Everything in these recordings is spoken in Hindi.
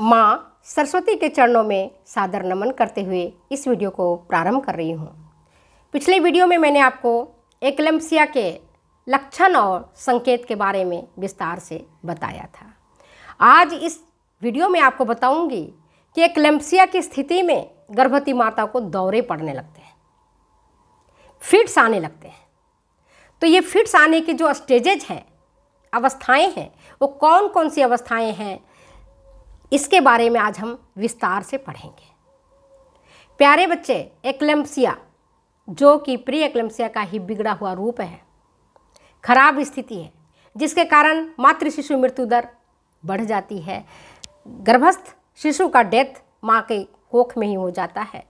माँ सरस्वती के चरणों में सादर नमन करते हुए इस वीडियो को प्रारंभ कर रही हूँ पिछले वीडियो में मैंने आपको एकलम्सिया के लक्षण और संकेत के बारे में विस्तार से बताया था आज इस वीडियो में आपको बताऊंगी कि एकलम्सिया की स्थिति में गर्भवती माता को दौरे पड़ने लगते हैं फिट्स आने लगते हैं तो ये फिट्स आने के जो स्टेजेज हैं अवस्थाएँ हैं वो कौन कौन सी अवस्थाएँ हैं इसके बारे में आज हम विस्तार से पढ़ेंगे प्यारे बच्चे एक्लेम्सिया जो कि प्री एक्लेम्पसिया का ही बिगड़ा हुआ रूप है खराब स्थिति है जिसके कारण मातृ शिशु मृत्यु दर बढ़ जाती है गर्भस्थ शिशु का डेथ माँ के कोख में ही हो जाता है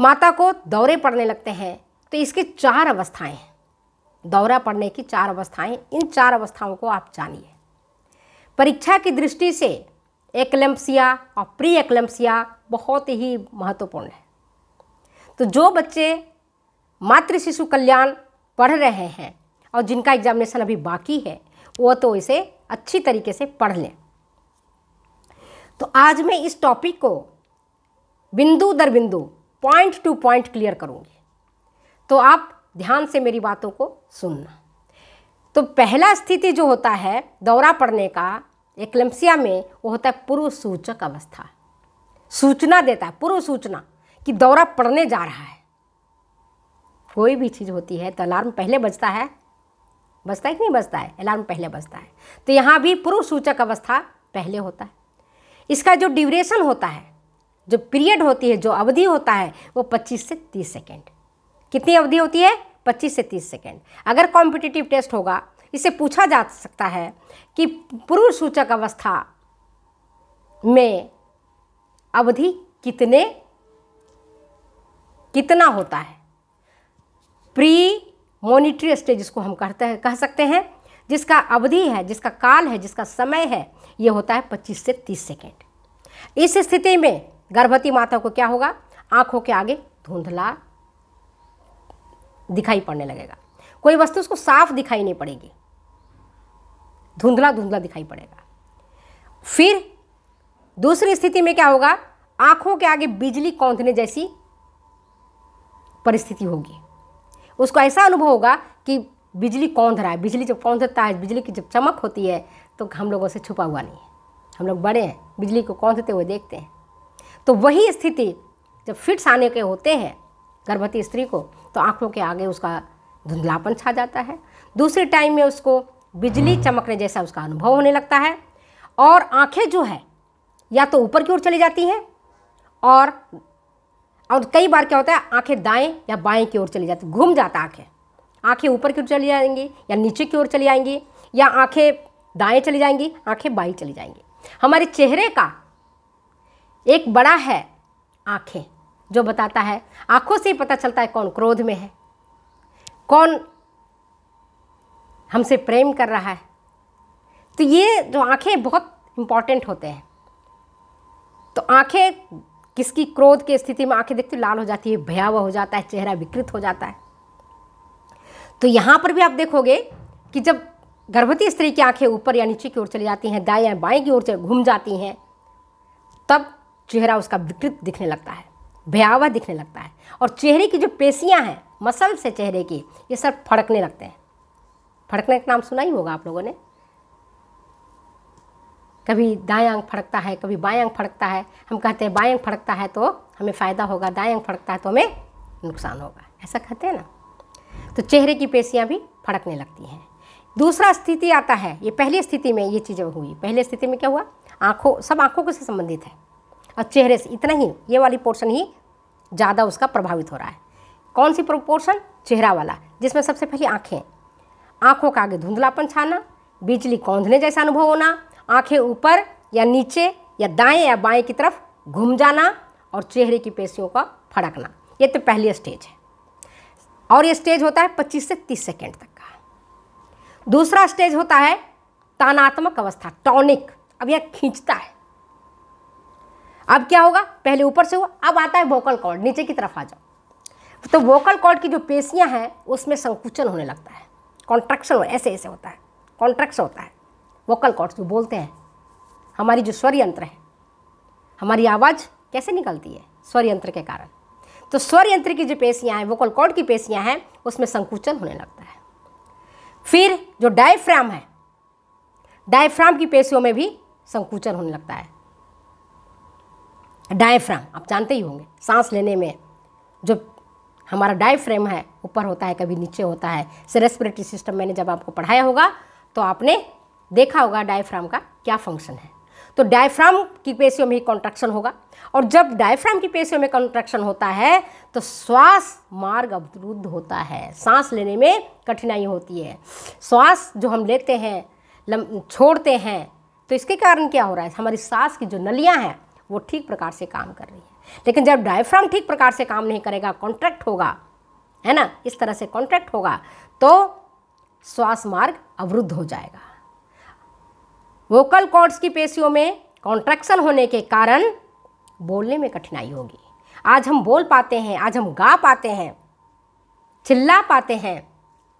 माता को दौरे पड़ने लगते हैं तो इसकी चार अवस्थाएं हैं दौरा पड़ने की चार अवस्थाएं इन चार अवस्थाओं को आप जानिए परीक्षा की दृष्टि से एकलम्पसिया और प्री एकलम्पसिया बहुत ही महत्वपूर्ण है तो जो बच्चे मातृ शिशु कल्याण पढ़ रहे हैं और जिनका एग्जामिनेशन अभी बाकी है वो तो इसे अच्छी तरीके से पढ़ लें तो आज मैं इस टॉपिक को बिंदु दर बिंदु पॉइंट टू पॉइंट क्लियर करूँगी तो आप ध्यान से मेरी बातों को सुनना तो पहला स्थिति जो होता है दौरा पड़ने का एक्लम्सिया में वो होता है पूर्व सूचक अवस्था सूचना देता है पूर्व सूचना कि दौरा पड़ने जा रहा है कोई भी चीज़ होती है तो अलार्म पहले बजता है बजता है कि नहीं बजता है अलार्म पहले बजता है तो यहाँ भी पूर्व सूचक अवस्था पहले होता है इसका जो ड्यूरेशन होता है जो पीरियड होती है जो अवधि होता है वो 25 से 30 सेकेंड कितनी अवधि होती है 25 से 30 सेकेंड अगर कॉम्पिटिटिव टेस्ट होगा इसे पूछा जा सकता है कि पूर्व सूचक अवस्था में अवधि कितने कितना होता है प्री मोनिट्री स्टेज इसको हम कहते हैं कह सकते हैं जिसका अवधि है जिसका काल है जिसका समय है ये होता है 25 से 30 सेकेंड इस स्थिति में गर्भवती माता को क्या होगा आँखों के आगे धुंधला दिखाई पड़ने लगेगा कोई वस्तु उसको साफ दिखाई नहीं पड़ेगी धुंधला धुंधला दिखाई पड़ेगा फिर दूसरी स्थिति में क्या होगा आंखों के आगे बिजली कौंधने जैसी परिस्थिति होगी उसको ऐसा अनुभव होगा कि बिजली कौंध रहा है बिजली जब कौंधता है बिजली की जब चमक होती है तो हम लोगों से छुपा हुआ नहीं है हम लोग बड़े हैं बिजली को कौंधते हुए देखते हैं तो वही स्थिति जब फिट्स आने के होते हैं गर्भवती स्त्री को तो आँखों के आगे उसका धुंधलापन छा जाता है दूसरे टाइम में उसको बिजली चमकने जैसा उसका अनुभव होने लगता है और आँखें जो है या तो ऊपर की ओर चली जाती हैं और और कई बार क्या होता है आंखें दाएं या बाएं की ओर चली जाती घूम जाता आंखें आंखें ऊपर की ओर चली जाएंगी या नीचे की ओर चली जाएंगी या आंखें दाएं चली जाएंगी आंखें बाई चली जाएंगी हमारे चेहरे का एक बड़ा है आंखें जो बताता है आंखों से ही पता चलता है कौन क्रोध में है कौन हमसे प्रेम कर रहा है तो ये जो आंखें बहुत इंपॉर्टेंट होते हैं तो आंखें किसकी क्रोध की स्थिति में आंखें देखती लाल हो जाती है भयावह हो जाता है चेहरा विकृत हो जाता है तो यहाँ पर भी आप देखोगे कि जब गर्भवती स्त्री की आंखें ऊपर या नीचे की ओर चली जाती हैं दाएँ या बाएं की ओर घूम जाती हैं तब चेहरा उसका विकृत दिखने लगता है भयावह दिखने लगता है और चेहरे की जो पेशियाँ हैं मसल्स है चेहरे की ये सब फड़कने लगते हैं फड़कने का नाम सुना ही होगा आप लोगों ने कभी दाएँ आंग फड़कता है कभी बाएँ अंग फड़कता है हम कहते हैं बाएँ अंग फड़कता है तो हमें फ़ायदा होगा दाएँ अंग फड़कता है तो हमें नुकसान होगा ऐसा कहते हैं ना तो चेहरे की पेशियाँ भी फड़कने लगती हैं दूसरा स्थिति आता है ये पहली स्थिति में ये चीज़ें हुई पहली स्थिति में क्या हुआ आँखों सब आँखों से संबंधित है और चेहरे से इतना ही ये वाली पोर्शन ही ज़्यादा उसका प्रभावित हो रहा है कौन सी पोर्शन चेहरा वाला जिसमें सबसे पहले आँखें आँखों का आगे धुंधलापन छाना बिजली कौंधने जैसा अनुभव होना आँखें ऊपर या नीचे या दाएं या बाएं की तरफ घूम जाना और चेहरे की पेशियों का फड़कना ये तो पहली स्टेज है और ये स्टेज होता है 25 से 30 सेकेंड तक का दूसरा स्टेज होता है तानात्मक अवस्था टॉनिक अब यह खींचता है अब क्या होगा पहले ऊपर से हुआ अब आता है वोकल कॉर्ड नीचे की तरफ आ जाओ तो वोकल कॉर्ड की जो पेशियाँ हैं उसमें संकुचन होने लगता है कॉन्ट्रैक्शन ऐसे ऐसे होता है कॉन्ट्रैक्शन होता है वोकल कॉर्ड जो बोलते हैं हमारी जो स्वर यंत्र है हमारी आवाज़ कैसे निकलती है स्वर यंत्र के कारण तो स्वर यंत्र की जो पेशियाँ हैं वोकल कॉर्ड की पेशियाँ हैं उसमें संकुचन होने लगता है फिर जो डायफ्राम है डायफ्राम की पेशियों में भी संकुचन होने लगता है डायफ्राम आप जानते ही होंगे सांस लेने में जो हमारा डायफ्रेम है ऊपर होता है कभी नीचे होता है से रेस्पिरेटरी सिस्टम मैंने जब आपको पढ़ाया होगा तो आपने देखा होगा डायफ्राम का क्या फंक्शन है तो डायफ्राम की पेशियों में ही कॉन्ट्रैक्शन होगा और जब डायफ्राम की पेशियों में कॉन्ट्रैक्शन होता है तो श्वास मार्ग अवरुद्ध होता है सांस लेने में कठिनाई होती है श्वास जो हम लेते हैं छोड़ते हैं तो इसके कारण क्या हो रहा है हमारी सांस की जो नलियाँ हैं वो ठीक प्रकार से काम कर रही है लेकिन जब डायफ्राम ठीक प्रकार से काम नहीं करेगा कॉन्ट्रैक्ट होगा है ना इस तरह से कॉन्ट्रैक्ट होगा तो श्वास मार्ग अवरुद्ध हो जाएगा वोकल कॉर्ड्स की पेशियों में कॉन्ट्रैक्शन होने के कारण बोलने में कठिनाई होगी आज हम बोल पाते हैं आज हम गा पाते हैं चिल्ला पाते हैं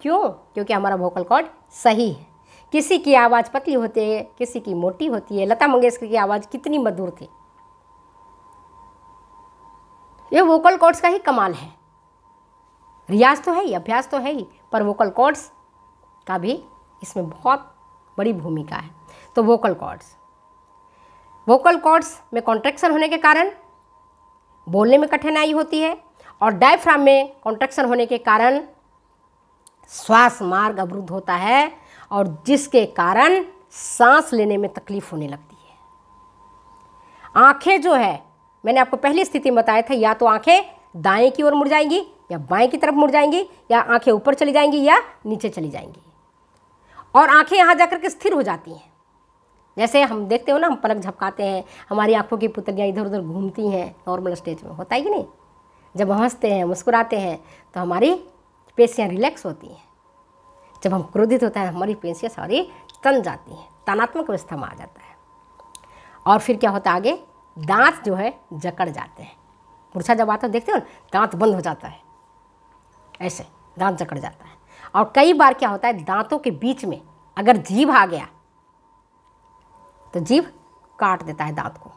क्यों क्योंकि हमारा वोकल कॉर्ड सही है किसी की आवाज़ पतली होती है किसी की मोटी होती है लता मंगेशकर की आवाज़ कितनी मधुर थी ये वोकल कॉर्ड्स का ही कमाल है रियाज तो है ही अभ्यास तो है ही पर वोकल कॉर्ड्स का भी इसमें बहुत बड़ी भूमिका है तो वोकल कॉर्ड्स वोकल कॉर्ड्स में कॉन्ट्रेक्शन होने के कारण बोलने में कठिनाई होती है और डायफ्राम में कॉन्ट्रेक्शन होने के कारण श्वास मार्ग अवरुद्ध होता है और जिसके कारण सांस लेने में तकलीफ होने लगती है आंखें जो है मैंने आपको पहली स्थिति में बताया था या तो आंखें दाएं की ओर मुड़ जाएंगी या बाएं की तरफ मुड़ जाएंगी या आंखें ऊपर चली जाएंगी या नीचे चली जाएंगी और आंखें यहाँ जाकर के स्थिर हो जाती हैं जैसे हम देखते हो ना हम पलक झपकाते हैं हमारी आंखों की पुतलियाँ इधर उधर घूमती हैं नॉर्मल स्टेज में होता ही नहीं जब हम हंसते हैं मुस्कुराते हैं तो हमारी पेशियाँ रिलैक्स होती हैं जब हम क्रोधित होता है हमारी पेशियाँ सारी तन जाती हैं तनात्मक अवस्था में आ जाता है और फिर क्या होता है आगे दांत जो है जकड़ जाते हैं मूर्छा जब आता है देखते हो ना दांत बंद हो जाता है ऐसे दांत जकड़ जाता है और कई बार क्या होता है दांतों के बीच में अगर जीभ आ गया तो जीव काट देता है दांत को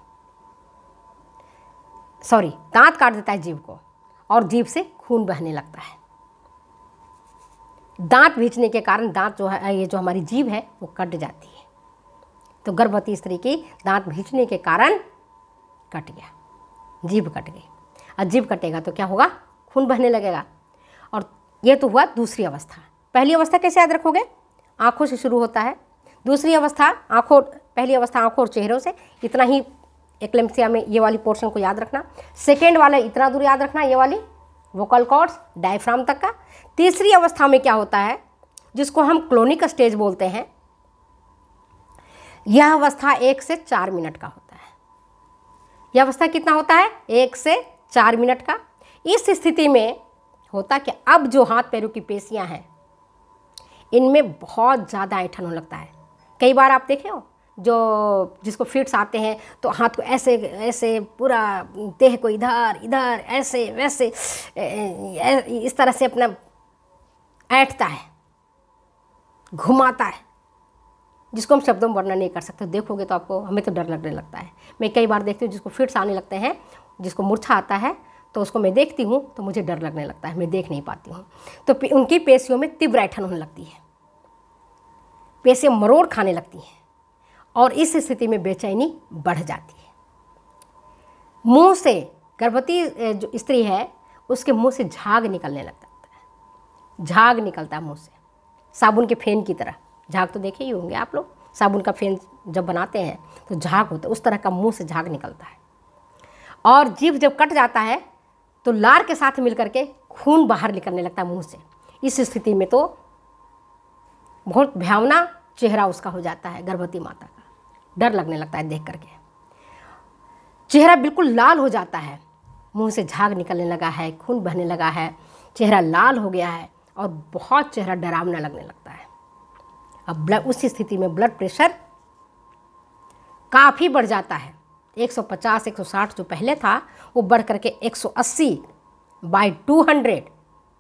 सॉरी दांत काट देता है जीव को और जीव से खून बहने लगता है दांत भींचने के कारण दांत जो है ये जो हमारी जीव है वो कट जाती है तो गर्भवती स्त्री की दांत भींचने के कारण कट गया जीभ कट गई और जीभ कटेगा तो क्या होगा खून बहने लगेगा और ये तो हुआ दूसरी अवस्था पहली अवस्था कैसे याद रखोगे आँखों से शुरू होता है दूसरी अवस्था आँखों पहली अवस्था आँखों और चेहरों से इतना ही एक्लेम्सिया में ये वाली पोर्शन को याद रखना सेकेंड वाला इतना दूर याद रखना ये वाली वोकल कॉर्ड्स डायफ्राम तक का तीसरी अवस्था में क्या होता है जिसको हम क्लोनिक स्टेज बोलते हैं यह अवस्था एक से चार मिनट का होता है यह अवस्था कितना होता है एक से चार मिनट का इस स्थिति में होता कि अब जो हाथ पैरों की पेशियां हैं इनमें बहुत ज़्यादा ऐठन होने लगता है कई बार आप देखे हो जो जिसको फिट्स आते हैं तो हाथ को ऐसे ऐसे पूरा देह को इधर इधर ऐसे वैसे इस तरह से अपना ऐठता है घुमाता है जिसको हम शब्दों में वर्णन नहीं कर सकते तो देखोगे तो आपको हमें तो डर लगने लगता है मैं कई बार देखती हूँ जिसको फिट्स आने लगते हैं जिसको मूर्छा आता है तो उसको मैं देखती हूँ तो मुझे डर लगने लगता है मैं देख नहीं पाती हूँ तो उनकी पेशियों में तीव्र ऐठन होने लगती है पेशियाँ मरोड़ खाने लगती हैं और इस स्थिति में बेचैनी बढ़ जाती है मुंह से गर्भवती जो स्त्री है उसके मुंह से झाग निकलने लगता है झाग निकलता है मुंह से साबुन के फेन की तरह झाग तो देखे ही होंगे आप लोग साबुन का फेन जब बनाते हैं तो झाग होता है उस तरह का मुंह से झाग निकलता है और जीभ जब कट जाता है तो लार के साथ मिल करके खून बाहर निकलने लगता है मुंह से इस स्थिति में तो बहुत भयावना चेहरा उसका हो जाता है गर्भवती माता का डर लगने लगता है देख करके चेहरा बिल्कुल लाल हो जाता है मुंह से झाग निकलने लगा है खून बहने लगा है चेहरा लाल हो गया है और बहुत चेहरा डरावना लगने लगता है अब ब्लड उस स्थिति में ब्लड प्रेशर काफ़ी बढ़ जाता है 150 160 जो पहले था वो बढ़ करके 180 बाई टू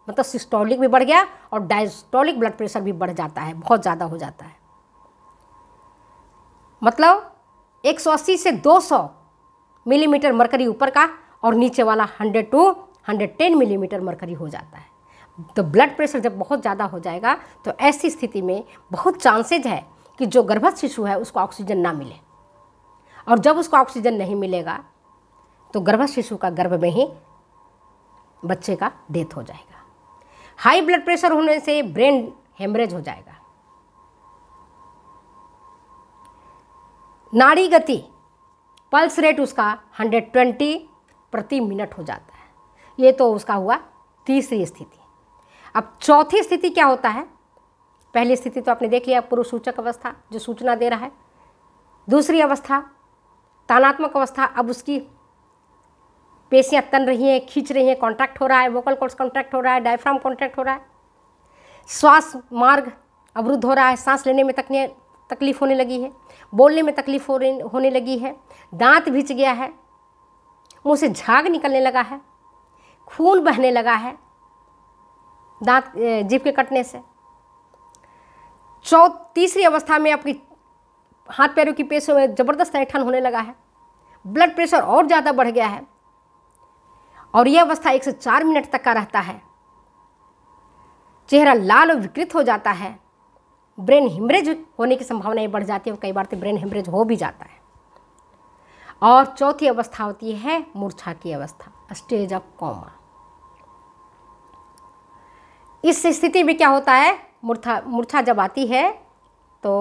मतलब सिस्टोलिक भी बढ़ गया और डायस्टोलिक ब्लड प्रेशर भी बढ़ जाता है बहुत ज़्यादा हो जाता है मतलब 180 से 200 मिलीमीटर मरकरी ऊपर का और नीचे वाला 100 टू 110 मिलीमीटर मरकरी हो जाता है तो ब्लड प्रेशर जब बहुत ज़्यादा हो जाएगा तो ऐसी स्थिति में बहुत चांसेज है कि जो गर्भस्थ शिशु है उसको ऑक्सीजन ना मिले और जब उसको ऑक्सीजन नहीं मिलेगा तो गर्भस्थ शिशु का गर्भ में ही बच्चे का डेथ हो जाएगा हाई ब्लड प्रेशर होने से ब्रेन हेमरेज हो जाएगा नाड़ी गति पल्स रेट उसका 120 प्रति मिनट हो जाता है ये तो उसका हुआ तीसरी स्थिति अब चौथी स्थिति क्या होता है पहली स्थिति तो आपने देख लिया सूचक अवस्था जो सूचना दे रहा है दूसरी अवस्था तानात्मक अवस्था अब उसकी पेशियाँ तन रही हैं खींच रही हैं कॉन्ट्रैक्ट हो रहा है वोकल कोर्स कॉन्ट्रैक्ट हो रहा है डायफ्राम कॉन्ट्रैक्ट हो रहा है श्वास मार्ग अवरुद्ध हो रहा है सांस लेने में तकने तकलीफ होने लगी है बोलने में तकलीफ हो होने लगी है दांत भिज गया है मुँह से झाग निकलने लगा है खून बहने लगा है दांत जीभ के कटने से चौथ तीसरी अवस्था में आपकी हाथ पैरों की पेशों में ज़बरदस्त ऐठन होने लगा है ब्लड प्रेशर और ज़्यादा बढ़ गया है और यह अवस्था एक से चार मिनट तक का रहता है चेहरा लाल और विकृत हो जाता है ब्रेन हिमरेज होने की संभावनाएं बढ़ जाती है और कई बार तो ब्रेन हिमरेज हो भी जाता है और चौथी अवस्था होती है मूर्छा की अवस्था स्टेज ऑफ कॉमा इस स्थिति में क्या होता है मूर्छा मूर्छा जब आती है तो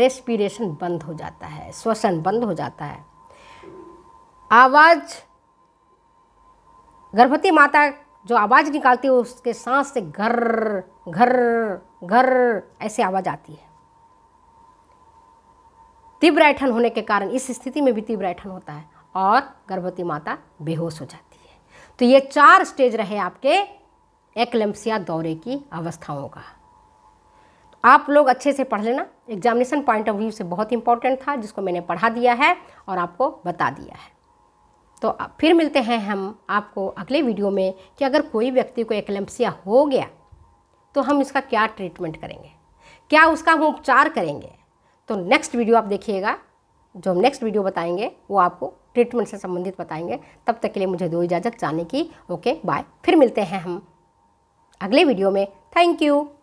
रेस्पिरेशन बंद हो जाता है श्वसन बंद हो जाता है आवाज़ गर्भवती माता जो आवाज़ निकालती है उसके सांस से घर घर घर ऐसे आवाज़ आती है तीव्र ऐठन होने के कारण इस स्थिति में भी तीव्र ऐठन होता है और गर्भवती माता बेहोश हो जाती है तो ये चार स्टेज रहे आपके एकलम्सिया दौरे की अवस्थाओं का तो आप लोग अच्छे से पढ़ लेना एग्जामिनेशन पॉइंट ऑफ व्यू से बहुत इंपॉर्टेंट था जिसको मैंने पढ़ा दिया है और आपको बता दिया है तो फिर मिलते हैं हम आपको अगले वीडियो में कि अगर कोई व्यक्ति को एकलम्सिया हो गया तो हम इसका क्या ट्रीटमेंट करेंगे क्या उसका हम उपचार करेंगे तो नेक्स्ट वीडियो आप देखिएगा जो हम नेक्स्ट वीडियो बताएंगे वो आपको ट्रीटमेंट से संबंधित बताएंगे तब तक के लिए मुझे दो इजाज़त जाने की ओके बाय फिर मिलते हैं हम अगले वीडियो में थैंक यू